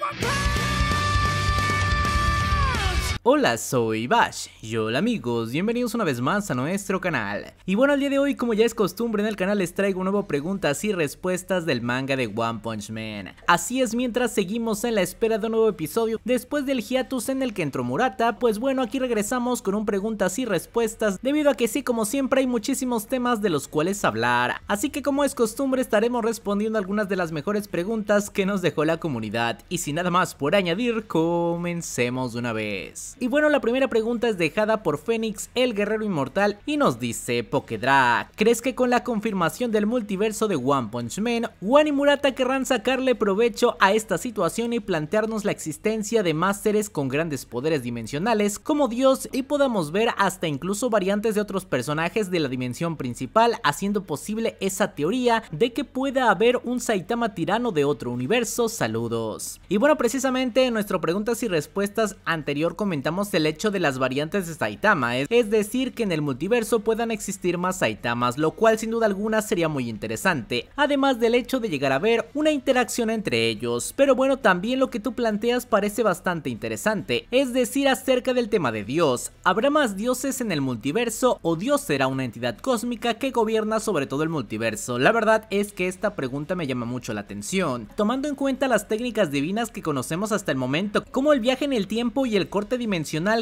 my power. Hola, soy Bash y hola amigos, bienvenidos una vez más a nuestro canal. Y bueno, el día de hoy, como ya es costumbre en el canal, les traigo nuevo preguntas y respuestas del manga de One Punch Man. Así es, mientras seguimos en la espera de un nuevo episodio, después del hiatus en el que entró Murata, pues bueno, aquí regresamos con un preguntas y respuestas, debido a que sí, como siempre, hay muchísimos temas de los cuales hablar. Así que como es costumbre, estaremos respondiendo algunas de las mejores preguntas que nos dejó la comunidad. Y sin nada más por añadir, comencemos de una vez. Y bueno, la primera pregunta es dejada por Fénix, el guerrero inmortal, y nos dice, Pokedra, ¿crees que con la confirmación del multiverso de One Punch Man, Wan y Murata querrán sacarle provecho a esta situación y plantearnos la existencia de más seres con grandes poderes dimensionales como Dios y podamos ver hasta incluso variantes de otros personajes de la dimensión principal, haciendo posible esa teoría de que pueda haber un Saitama tirano de otro universo? Saludos. Y bueno, precisamente en nuestro preguntas y respuestas anterior comentamos el hecho de las variantes de Saitama, es decir que en el multiverso puedan existir más Saitamas, lo cual sin duda alguna sería muy interesante, además del hecho de llegar a ver una interacción entre ellos, pero bueno también lo que tú planteas parece bastante interesante, es decir acerca del tema de Dios, ¿habrá más dioses en el multiverso o Dios será una entidad cósmica que gobierna sobre todo el multiverso? La verdad es que esta pregunta me llama mucho la atención, tomando en cuenta las técnicas divinas que conocemos hasta el momento, como el viaje en el tiempo y el corte de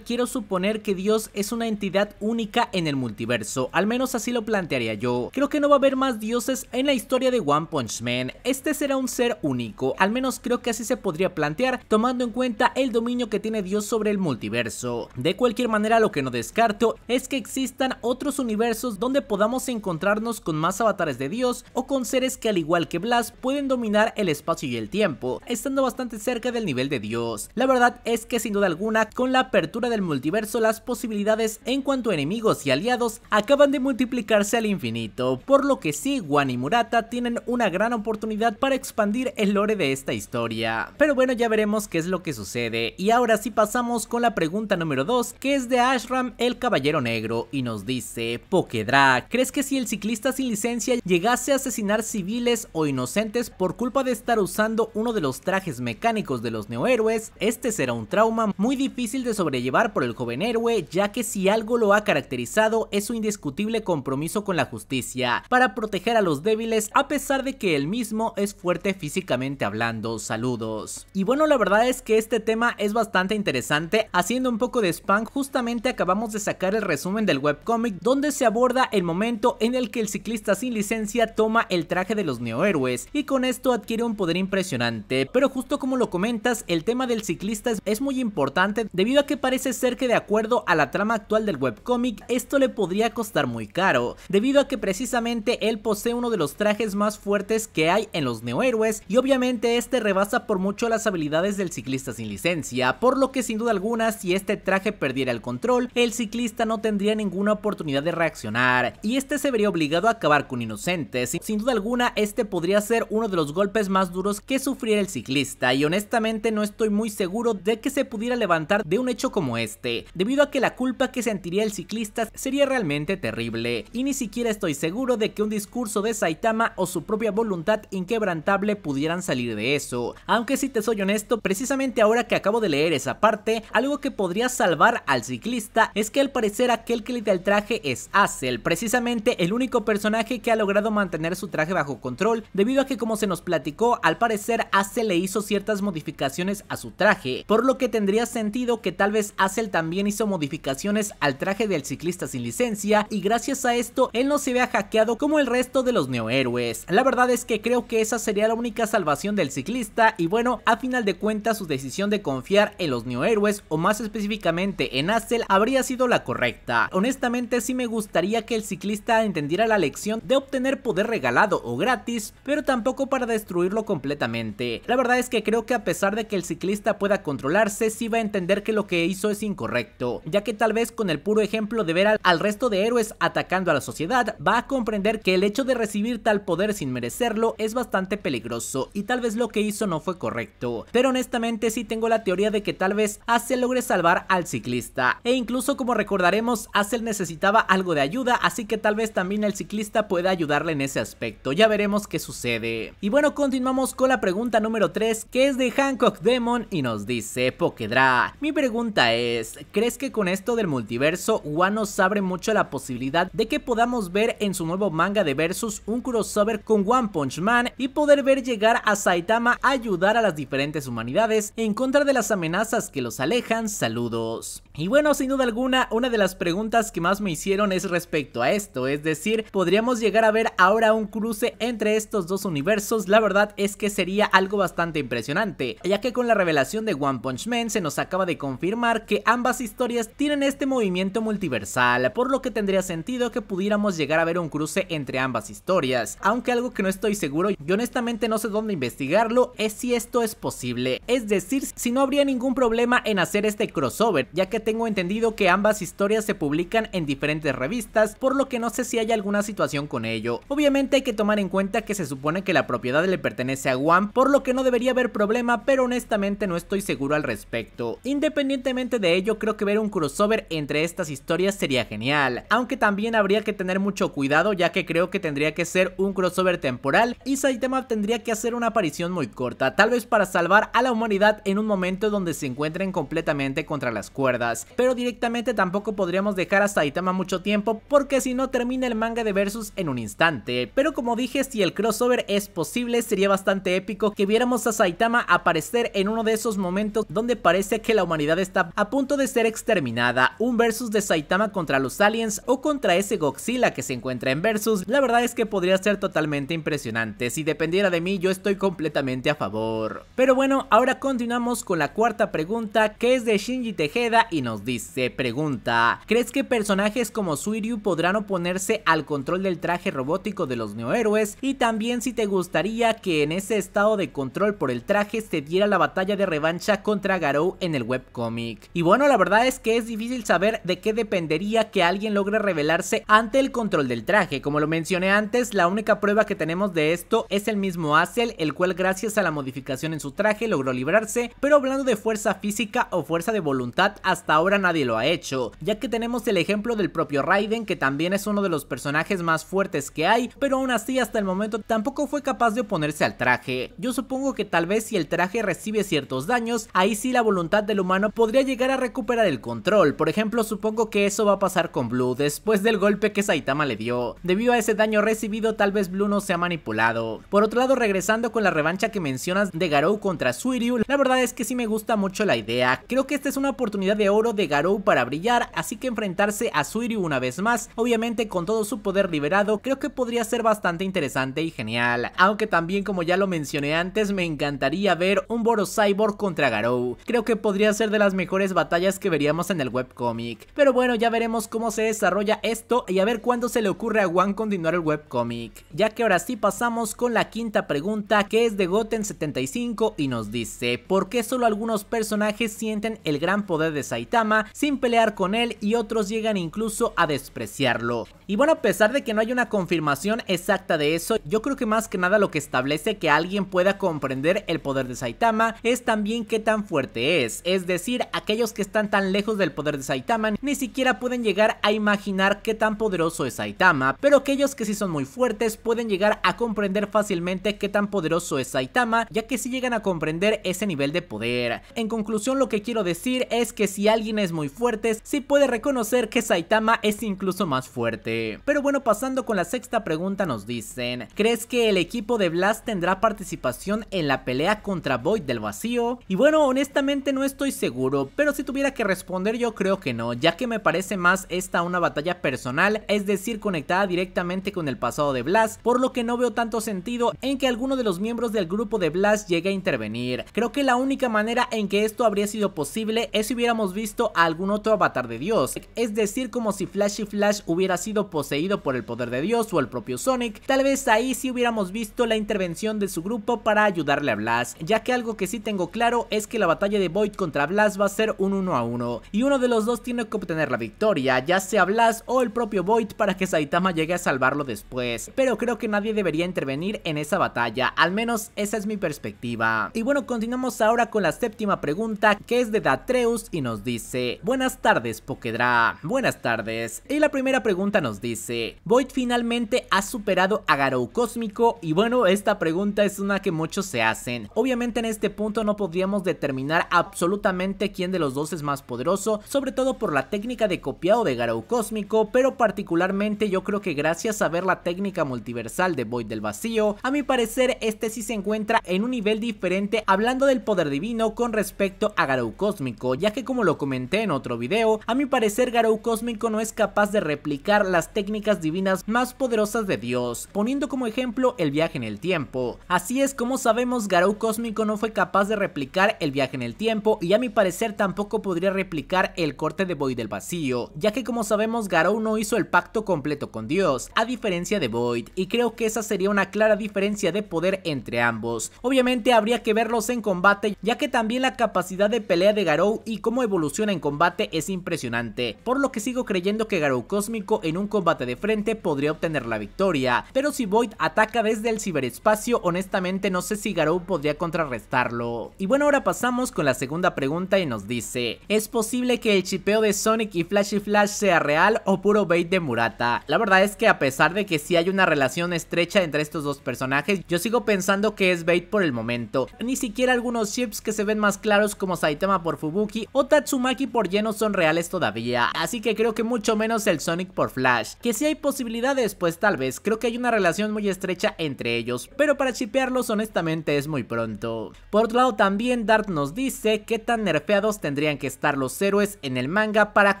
quiero suponer que Dios es una entidad única en el multiverso, al menos así lo plantearía yo. Creo que no va a haber más dioses en la historia de One Punch Man, este será un ser único, al menos creo que así se podría plantear, tomando en cuenta el dominio que tiene Dios sobre el multiverso. De cualquier manera, lo que no descarto es que existan otros universos donde podamos encontrarnos con más avatares de Dios o con seres que al igual que blast pueden dominar el espacio y el tiempo, estando bastante cerca del nivel de Dios. La verdad es que sin duda alguna, con la apertura del multiverso las posibilidades en cuanto a enemigos y aliados acaban de multiplicarse al infinito, por lo que sí, Wan y Murata tienen una gran oportunidad para expandir el lore de esta historia. Pero bueno, ya veremos qué es lo que sucede. Y ahora sí pasamos con la pregunta número 2, que es de Ashram el Caballero Negro, y nos dice, Pokedra, ¿crees que si el ciclista sin licencia llegase a asesinar civiles o inocentes por culpa de estar usando uno de los trajes mecánicos de los neohéroes, este será un trauma muy difícil de sobrellevar por el joven héroe, ya que si algo lo ha caracterizado es su indiscutible compromiso con la justicia, para proteger a los débiles a pesar de que él mismo es fuerte físicamente hablando, saludos. Y bueno, la verdad es que este tema es bastante interesante, haciendo un poco de spam, justamente acabamos de sacar el resumen del webcomic donde se aborda el momento en el que el ciclista sin licencia toma el traje de los neohéroes y con esto adquiere un poder impresionante, pero justo como lo comentas, el tema del ciclista es muy importante debido a que parece ser que de acuerdo a la trama actual del webcómic, esto le podría costar muy caro, debido a que precisamente él posee uno de los trajes más fuertes que hay en los neohéroes y obviamente este rebasa por mucho las habilidades del ciclista sin licencia, por lo que sin duda alguna si este traje perdiera el control, el ciclista no tendría ninguna oportunidad de reaccionar y este se vería obligado a acabar con inocentes, sin duda alguna este podría ser uno de los golpes más duros que sufriera el ciclista y honestamente no estoy muy seguro de que se pudiera levantar de un un hecho como este, debido a que la culpa que sentiría el ciclista sería realmente terrible, y ni siquiera estoy seguro de que un discurso de Saitama o su propia voluntad inquebrantable pudieran salir de eso, aunque si te soy honesto, precisamente ahora que acabo de leer esa parte, algo que podría salvar al ciclista es que al parecer aquel que le da el traje es el precisamente el único personaje que ha logrado mantener su traje bajo control, debido a que como se nos platicó, al parecer Acel le hizo ciertas modificaciones a su traje, por lo que tendría sentido que tal vez Acel también hizo modificaciones al traje del ciclista sin licencia y gracias a esto él no se vea hackeado como el resto de los neohéroes. La verdad es que creo que esa sería la única salvación del ciclista y bueno, a final de cuentas su decisión de confiar en los neohéroes o más específicamente en Acel habría sido la correcta. Honestamente sí me gustaría que el ciclista entendiera la lección de obtener poder regalado o gratis, pero tampoco para destruirlo completamente. La verdad es que creo que a pesar de que el ciclista pueda controlarse, sí va a entender que lo que hizo es incorrecto, ya que tal vez con el puro ejemplo de ver al, resto de héroes atacando a la sociedad, va a comprender que el hecho de recibir tal poder sin merecerlo es bastante peligroso y tal vez lo que hizo no fue correcto. Pero honestamente sí tengo la teoría de que tal vez Hazel logre salvar al ciclista. E incluso como recordaremos, Hazel necesitaba algo de ayuda, así que tal vez también el ciclista pueda ayudarle en ese aspecto. Ya veremos qué sucede. Y bueno, continuamos con la pregunta número 3, que es de Hancock Demon y nos dice Pokedra. Mi pregunta es, ¿crees que con esto del multiverso Wano abre mucho la posibilidad de que podamos ver en su nuevo manga de Versus un crossover con One Punch Man y poder ver llegar a Saitama ayudar a las diferentes humanidades en contra de las amenazas que los alejan? Saludos. Y bueno, sin duda alguna, una de las preguntas que más me hicieron es respecto a esto, es decir, ¿podríamos llegar a ver ahora un cruce entre estos dos universos? La verdad es que sería algo bastante impresionante, ya que con la revelación de One Punch Man se nos acaba de confirmar que ambas historias tienen este movimiento multiversal, por lo que tendría sentido que pudiéramos llegar a ver un cruce entre ambas historias, aunque algo que no estoy seguro y honestamente no sé dónde investigarlo es si esto es posible, es decir, si no habría ningún problema en hacer este crossover, ya que tengo entendido que ambas historias se publican en diferentes revistas, por lo que no sé si hay alguna situación con ello. Obviamente hay que tomar en cuenta que se supone que la propiedad le pertenece a One, por lo que no debería haber problema, pero honestamente no estoy seguro al respecto. Independientemente de ello, creo que ver un crossover entre estas historias sería genial, aunque también habría que tener mucho cuidado ya que creo que tendría que ser un crossover temporal y Saitama tendría que hacer una aparición muy corta, tal vez para salvar a la humanidad en un momento donde se encuentren completamente contra las cuerdas pero directamente tampoco podríamos dejar a Saitama mucho tiempo porque si no termina el manga de Versus en un instante. Pero como dije, si el crossover es posible, sería bastante épico que viéramos a Saitama aparecer en uno de esos momentos donde parece que la humanidad está a punto de ser exterminada, un Versus de Saitama contra los aliens o contra ese Godzilla que se encuentra en Versus, la verdad es que podría ser totalmente impresionante, si dependiera de mí yo estoy completamente a favor. Pero bueno, ahora continuamos con la cuarta pregunta que es de Shinji Tejeda y nos dice, pregunta, ¿crees que personajes como Suiryu podrán oponerse al control del traje robótico de los neohéroes? Y también si te gustaría que en ese estado de control por el traje se diera la batalla de revancha contra Garou en el webcomic. Y bueno, la verdad es que es difícil saber de qué dependería que alguien logre revelarse ante el control del traje. Como lo mencioné antes, la única prueba que tenemos de esto es el mismo Acel, el cual gracias a la modificación en su traje logró librarse, pero hablando de fuerza física o fuerza de voluntad, hasta ahora nadie lo ha hecho, ya que tenemos el ejemplo del propio Raiden que también es uno de los personajes más fuertes que hay, pero aún así hasta el momento tampoco fue capaz de oponerse al traje. Yo supongo que tal vez si el traje recibe ciertos daños, ahí sí la voluntad del humano podría llegar a recuperar el control, por ejemplo supongo que eso va a pasar con Blue después del golpe que Saitama le dio. Debido a ese daño recibido tal vez Blue no sea manipulado. Por otro lado regresando con la revancha que mencionas de Garou contra Suiryu, la verdad es que sí me gusta mucho la idea, creo que esta es una oportunidad de oro de Garou para brillar, así que enfrentarse a Suiryu una vez más, obviamente con todo su poder liberado, creo que podría ser bastante interesante y genial. Aunque también como ya lo mencioné antes, me encantaría ver un boro Cyborg contra Garou. Creo que podría ser de las mejores batallas que veríamos en el webcomic. Pero bueno, ya veremos cómo se desarrolla esto y a ver cuándo se le ocurre a Juan continuar el webcomic. Ya que ahora sí pasamos con la quinta pregunta que es de Goten 75 y nos dice, ¿por qué solo algunos personajes sienten el gran poder de Saitama? Saitama sin pelear con él y otros llegan incluso a despreciarlo. Y bueno, a pesar de que no hay una confirmación exacta de eso, yo creo que más que nada lo que establece que alguien pueda comprender el poder de Saitama es también qué tan fuerte es, es decir, aquellos que están tan lejos del poder de Saitama ni siquiera pueden llegar a imaginar qué tan poderoso es Saitama, pero aquellos que sí son muy fuertes pueden llegar a comprender fácilmente qué tan poderoso es Saitama, ya que si sí llegan a comprender ese nivel de poder. En conclusión, lo que quiero decir es que si hay alguien es muy fuerte, si puede reconocer que Saitama es incluso más fuerte. Pero bueno, pasando con la sexta pregunta nos dicen, ¿crees que el equipo de Blast tendrá participación en la pelea contra Void del vacío? Y bueno, honestamente no estoy seguro, pero si tuviera que responder yo creo que no, ya que me parece más esta una batalla personal, es decir, conectada directamente con el pasado de Blast, por lo que no veo tanto sentido en que alguno de los miembros del grupo de Blast llegue a intervenir. Creo que la única manera en que esto habría sido posible es si hubiéramos visto a algún otro avatar de Dios, es decir como si Flash y Flash hubiera sido poseído por el poder de Dios o el propio Sonic, tal vez ahí sí hubiéramos visto la intervención de su grupo para ayudarle a Blast, ya que algo que sí tengo claro es que la batalla de Void contra Blast va a ser un 1 a 1 y uno de los dos tiene que obtener la victoria, ya sea Blast o el propio Void para que Saitama llegue a salvarlo después, pero creo que nadie debería intervenir en esa batalla, al menos esa es mi perspectiva. Y bueno, continuamos ahora con la séptima pregunta que es de Datreus y nos dice dice, buenas tardes Pokedra, buenas tardes. Y la primera pregunta nos dice, Void finalmente ha superado a Garou Cósmico y bueno, esta pregunta es una que muchos se hacen. Obviamente en este punto no podríamos determinar absolutamente quién de los dos es más poderoso, sobre todo por la técnica de copiado de Garou Cósmico, pero particularmente yo creo que gracias a ver la técnica multiversal de Void del Vacío, a mi parecer este sí se encuentra en un nivel diferente hablando del poder divino con respecto a Garou Cósmico, ya que como lo comenté en otro video, a mi parecer Garou Cósmico no es capaz de replicar las técnicas divinas más poderosas de Dios, poniendo como ejemplo el viaje en el tiempo. Así es como sabemos Garou Cósmico no fue capaz de replicar el viaje en el tiempo y a mi parecer tampoco podría replicar el corte de Void del vacío, ya que como sabemos Garou no hizo el pacto completo con Dios, a diferencia de Void, y creo que esa sería una clara diferencia de poder entre ambos. Obviamente habría que verlos en combate, ya que también la capacidad de pelea de Garou y cómo evoluciona en combate es impresionante, por lo que sigo creyendo que Garou Cósmico en un combate de frente podría obtener la victoria, pero si Void ataca desde el ciberespacio honestamente no sé si Garou podría contrarrestarlo. Y bueno ahora pasamos con la segunda pregunta y nos dice, ¿es posible que el chipeo de Sonic y y Flash sea real o puro bait de Murata? La verdad es que a pesar de que sí hay una relación estrecha entre estos dos personajes, yo sigo pensando que es bait por el momento, ni siquiera algunos chips que se ven más claros como Saitama por Fubuki o Tatsuma Maki por lleno son reales todavía, así que creo que mucho menos el Sonic por Flash. Que si hay posibilidades, pues tal vez, creo que hay una relación muy estrecha entre ellos, pero para chipearlos honestamente es muy pronto. Por otro lado también Dart nos dice qué tan nerfeados tendrían que estar los héroes en el manga para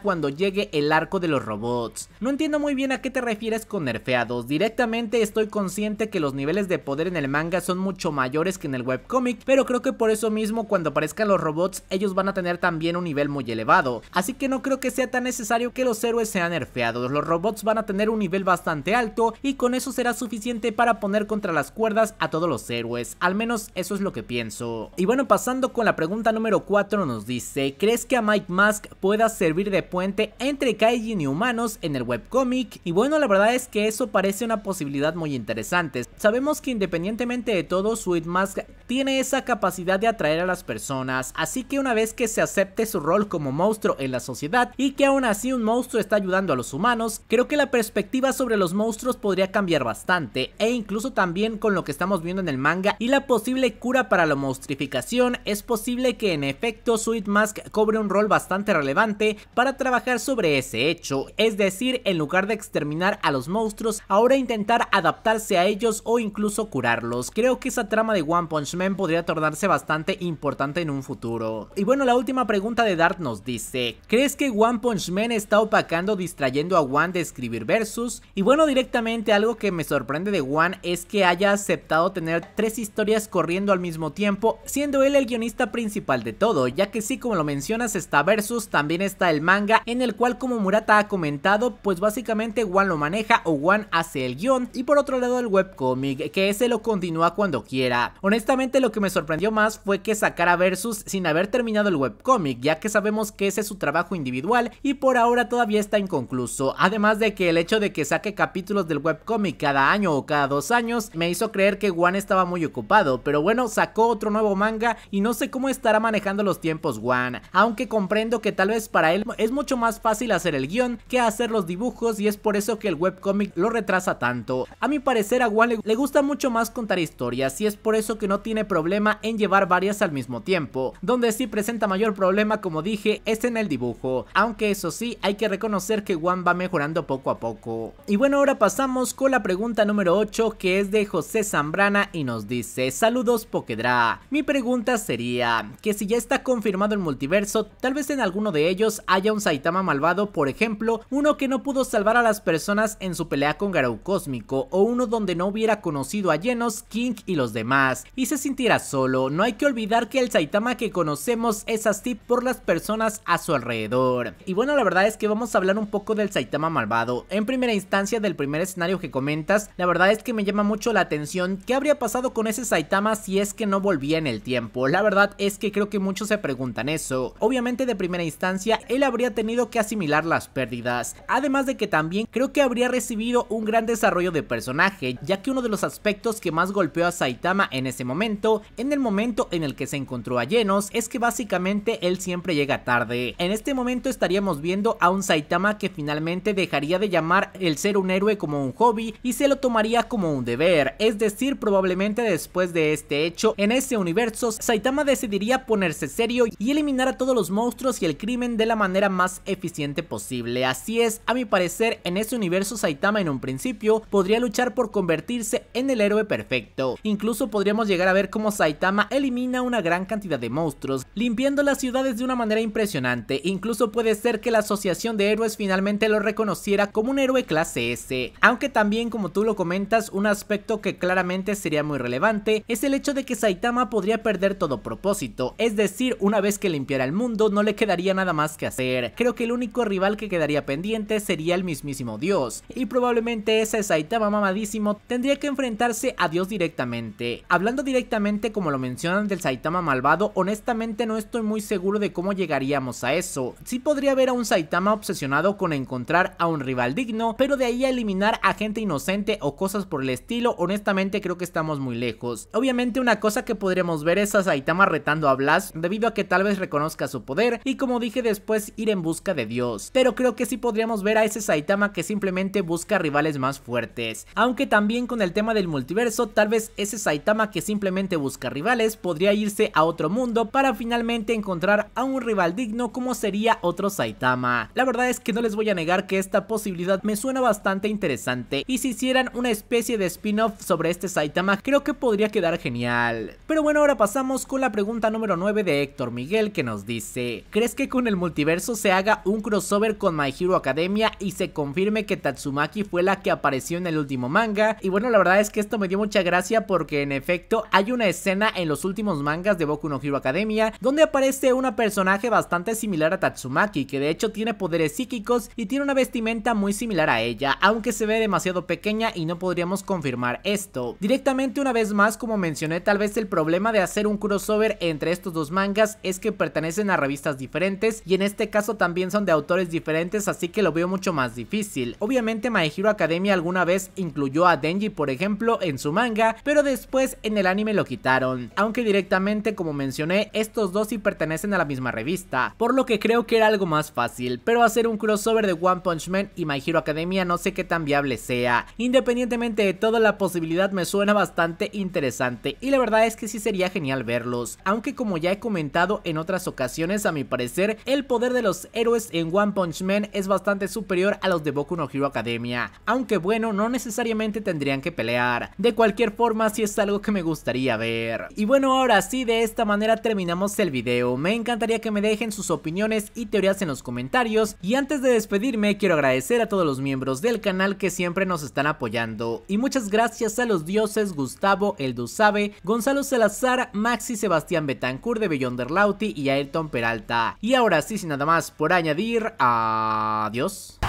cuando llegue el arco de los robots. No entiendo muy bien a qué te refieres con nerfeados, directamente estoy consciente que los niveles de poder en el manga son mucho mayores que en el webcomic, pero creo que por eso mismo cuando aparezcan los robots ellos van a tener también un nivel muy elevado, así que no creo que sea tan necesario que los héroes sean nerfeados, los robots van a tener un nivel bastante alto y con eso será suficiente para poner contra las cuerdas a todos los héroes, al menos eso es lo que pienso. Y bueno, pasando con la pregunta número 4 nos dice, ¿crees que a Mike Mask pueda servir de puente entre Kaijin y humanos en el webcomic? Y bueno, la verdad es que eso parece una posibilidad muy interesante. Sabemos que independientemente de todo, Sweet Mask tiene esa capacidad de atraer a las personas, así que una vez que se acepte su rol como monstruo en la sociedad y que aún así un monstruo está ayudando a los humanos, creo que la perspectiva sobre los monstruos podría cambiar bastante e incluso también con lo que estamos viendo en el manga y la posible cura para la monstruificación es posible que en efecto Sweet Mask cobre un rol bastante relevante para trabajar sobre ese hecho, es decir, en lugar de exterminar a los monstruos, ahora intentar adaptarse a ellos o incluso curarlos. Creo que esa trama de One Punch Man podría tornarse bastante importante en un futuro. Y bueno, la última pregunta de nos dice, ¿crees que One Punch Man está opacando distrayendo a One de escribir versus? Y bueno, directamente algo que me sorprende de One es que haya aceptado tener tres historias corriendo al mismo tiempo, siendo él el guionista principal de todo, ya que sí, como lo mencionas, está versus, también está el manga, en el cual como Murata ha comentado, pues básicamente One lo maneja o One hace el guión, y por otro lado el webcomic, que ese lo continúa cuando quiera. Honestamente lo que me sorprendió más fue que sacara versus sin haber terminado el webcomic, ya que sabemos que ese es su trabajo individual y por ahora todavía está inconcluso. Además de que el hecho de que saque capítulos del webcomic cada año o cada dos años me hizo creer que Wan estaba muy ocupado, pero bueno, sacó otro nuevo manga y no sé cómo estará manejando los tiempos Wan, aunque comprendo que tal vez para él es mucho más fácil hacer el guión que hacer los dibujos y es por eso que el webcomic lo retrasa tanto. A mi parecer a Wan le gusta mucho más contar historias y es por eso que no tiene problema en llevar varias al mismo tiempo, donde sí presenta mayor problema como dije es en el dibujo, aunque eso sí hay que reconocer que Juan va mejorando poco a poco. Y bueno ahora pasamos con la pregunta número 8 que es de José Zambrana y nos dice saludos Pokedra, mi pregunta sería que si ya está confirmado el multiverso tal vez en alguno de ellos haya un Saitama malvado por ejemplo uno que no pudo salvar a las personas en su pelea con Garou Cósmico o uno donde no hubiera conocido a Genos, King y los demás y se sintiera solo, no hay que olvidar que el Saitama que conocemos es así por las personas personas a su alrededor. Y bueno, la verdad es que vamos a hablar un poco del Saitama malvado. En primera instancia del primer escenario que comentas, la verdad es que me llama mucho la atención qué habría pasado con ese Saitama si es que no volvía en el tiempo. La verdad es que creo que muchos se preguntan eso. Obviamente de primera instancia, él habría tenido que asimilar las pérdidas. Además de que también creo que habría recibido un gran desarrollo de personaje, ya que uno de los aspectos que más golpeó a Saitama en ese momento, en el momento en el que se encontró a Llenos, es que básicamente él siempre tarde. En este momento estaríamos viendo a un Saitama que finalmente dejaría de llamar el ser un héroe como un hobby y se lo tomaría como un deber, es decir, probablemente después de este hecho, en ese universo, Saitama decidiría ponerse serio y eliminar a todos los monstruos y el crimen de la manera más eficiente posible. Así es, a mi parecer, en ese universo Saitama en un principio podría luchar por convertirse en el héroe perfecto. Incluso podríamos llegar a ver cómo Saitama elimina una gran cantidad de monstruos, limpiando las ciudades de una manera impresionante, incluso puede ser que la Asociación de Héroes finalmente lo reconociera como un héroe clase S, aunque también como tú lo comentas, un aspecto que claramente sería muy relevante es el hecho de que Saitama podría perder todo propósito, es decir, una vez que limpiara el mundo no le quedaría nada más que hacer, creo que el único rival que quedaría pendiente sería el mismísimo Dios, y probablemente ese Saitama mamadísimo tendría que enfrentarse a Dios directamente. Hablando directamente como lo mencionan del Saitama malvado, honestamente no estoy muy seguro de cómo llegar llegaríamos a eso. Sí podría ver a un Saitama obsesionado con encontrar a un rival digno, pero de ahí a eliminar a gente inocente o cosas por el estilo, honestamente creo que estamos muy lejos. Obviamente una cosa que podríamos ver es a Saitama retando a Blas, debido a que tal vez reconozca su poder y como dije después ir en busca de Dios. Pero creo que sí podríamos ver a ese Saitama que simplemente busca rivales más fuertes. Aunque también con el tema del multiverso, tal vez ese Saitama que simplemente busca rivales podría irse a otro mundo para finalmente encontrar a un rival Valdigno digno como sería otro Saitama. La verdad es que no les voy a negar que esta posibilidad me suena bastante interesante y si hicieran una especie de spin-off sobre este Saitama creo que podría quedar genial. Pero bueno, ahora pasamos con la pregunta número 9 de Héctor Miguel que nos dice ¿Crees que con el multiverso se haga un crossover con My Hero Academia y se confirme que Tatsumaki fue la que apareció en el último manga? Y bueno, la verdad es que esto me dio mucha gracia porque en efecto hay una escena en los últimos mangas de Boku no Hero Academia donde aparece una persona bastante similar a Tatsumaki, que de hecho tiene poderes psíquicos y tiene una vestimenta muy similar a ella, aunque se ve demasiado pequeña y no podríamos confirmar esto. Directamente una vez más, como mencioné, tal vez el problema de hacer un crossover entre estos dos mangas es que pertenecen a revistas diferentes y en este caso también son de autores diferentes, así que lo veo mucho más difícil. Obviamente My Hero Academia alguna vez incluyó a Denji, por ejemplo, en su manga, pero después en el anime lo quitaron. Aunque directamente, como mencioné, estos dos sí pertenecen a la misma revista vista, por lo que creo que era algo más fácil, pero hacer un crossover de One Punch Man y My Hero Academia no sé qué tan viable sea. Independientemente de todo, la posibilidad me suena bastante interesante y la verdad es que sí sería genial verlos, aunque como ya he comentado en otras ocasiones, a mi parecer, el poder de los héroes en One Punch Man es bastante superior a los de Boku no Hero Academia, aunque bueno, no necesariamente tendrían que pelear. De cualquier forma, sí es algo que me gustaría ver. Y bueno, ahora sí, de esta manera terminamos el video. Me encantaría que me dejen sus opiniones y teorías en los comentarios. Y antes de despedirme, quiero agradecer a todos los miembros del canal que siempre nos están apoyando. Y muchas gracias a los dioses Gustavo El sabe Gonzalo Salazar, Maxi Sebastián Betancourt de Beyonder Lauti y Ayrton Peralta. Y ahora sí, sin nada más por añadir, adiós.